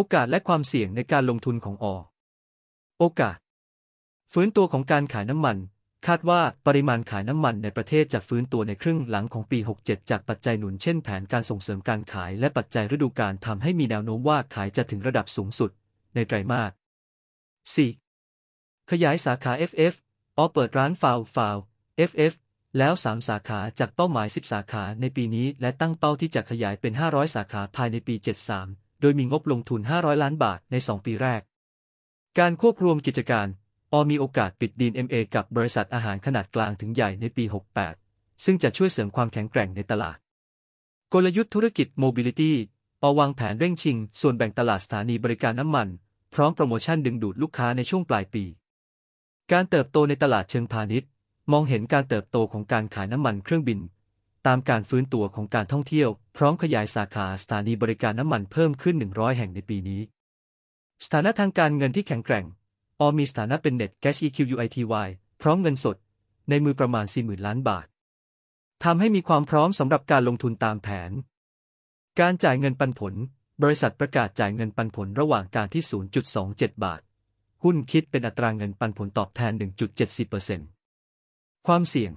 โอกาสและความเสี่ยงในการลงทุนของออโอกาสฟื้นตัวของการขายน้ำมัน คาดว่าปริมาณขายน้ำมันในประเทศจะฟื้นตัวในครึ่งหลังของปี 67 จากปัจจัยหนุนเช่นแผนการส่งเสริมการขายและปัจจัยฤดูกาลทำให้มีแนวโน้มว่าขายจะถึงระดับสูงสุดในไตรมาส4ขยายสาขา FF ออเปิดร้านฟาวฟาว FF แล้ว 3 สาขาจากเป้าหมาย 10 สาขาในปีนี้และตั้งเป้าที่จะขยายเป็น 500 สาขาภายในปี 73โดยมีงบลงทุน 500 ล้านบาทใน 2 ปีแรก การควบรวมกิจการ ออมีโอกาสปิดดีเอ a กับบริษัทอาหารขนาดกลางถึงใหญ่ในปี 68 ซึ่งจะช่วยเสริมความแข็งแกร่งในตลาด กลยุทธ์ธุรกิจโมบิลิตี้อวางแผนเร่งชิงส่วนแบ่งตลาดสถานีบริการน้ำมัน พร้อมโปรโมชั่นดึงดูดลูกค้าในช่วงปลายปี การเติบโตในตลาดเชิงพาณิชย์มองเห็นการเติบโตของการขายน้ำมันเครื่องบินตามการฟื้นตัวของการท่องเที่ยว พร้อมขยายสาขาสถานีบริการน้ำมันเพิ่มขึ้น 100 แห่งในปีนี้ สถานะทางการเงินที่แข็งแกร่งออมีสถานะเป็น Net Cash EQUITY พร้อมเงินสดในมือประมาณ 40,000 ล้านบาททำให้มีความพร้อมสำหรับการลงทุนตามแผน การจ่ายเงินปันผล บริษัทประกาศจ่ายเงินปันผลระหว่างการที่ 0.27 บาท หุ้นคิดเป็นอัตราเงินปันผลตอบแทน 1.70%ความเสี่ยง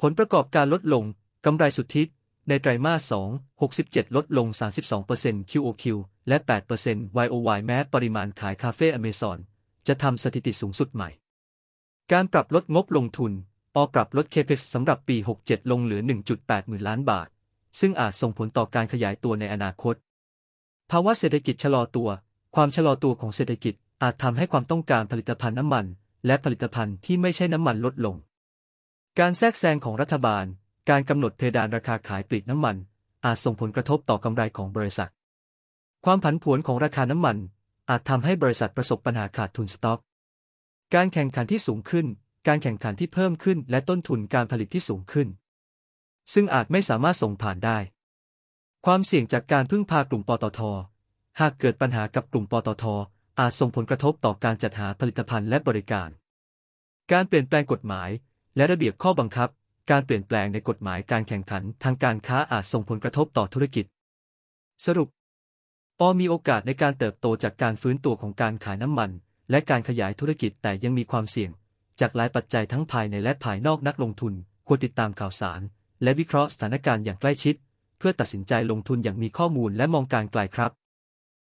ผลประกอบการลดลงกำไรสุทธิในไตรมาส 2 67 ลดลง 32% QOQ และ 8% YOY แม้ปริมาณขายคาเฟ่อเมซอน จะทำสถิติสูงสุดใหม่ การปรับลดงบลงทุนออปรับลด CAPEX สำหรับปี 67 ลงเหลือ 1.8 หมื่นล้านบาท ซึ่งอาจส่งผลต่อการขยายตัวในอนาคต ภาวะเศรษฐกิจชะลอตัว ความชะลอตัวของเศรษฐกิจอาจทำให้ความต้องการผลิตภัณฑ์น้ำมัน และผลิตภัณฑ์ที่ไม่ใช่น้ำมันลดลง การแทรกแซงของรัฐบาลการกำหนดเพดานราคาขายปลีกน้ำมัน อาจส่งผลกระทบต่อกำไรของบริษัท ความผันผวนของราคาน้ำมัน อาจทำให้บริษัทประสบปัญหาขาดทุนสต็อก การแข่งขันที่สูงขึ้น การแข่งขันที่เพิ่มขึ้น และต้นทุนการผลิตที่สูงขึ้น ซึ่งอาจไม่สามารถส่งผ่านได้ ความเสี่ยงจากการพึ่งพากลุ่มปตท หากเกิดปัญหากับกลุ่มปตท อาจส่งผลกระทบต่อการจัดหาผลิตภัณฑ์และบริการ การเปลี่ยนแปลงกฎหมาย และระเบียบข้อบังคับการเปลี่ยนแปลงในกฎหมายการแข่งขันทางการค้าอาจส่งผลกระทบต่อธุรกิจ สรุปปอมีโอกาสในการเติบโตจากการฟื้นตัวของการขายน้ำมันและการขยายธุรกิจแต่ยังมีความเสี่ยงจากหลายปัจจัยทั้งภายในและภายนอกนักลงทุน ควรติดตามข่าวสารและวิเคราะห์สถานการณ์อย่างใกล้ชิดเพื่อตัดสินใจลงทุนอย่างมีข้อมูลและมองการไกลครับ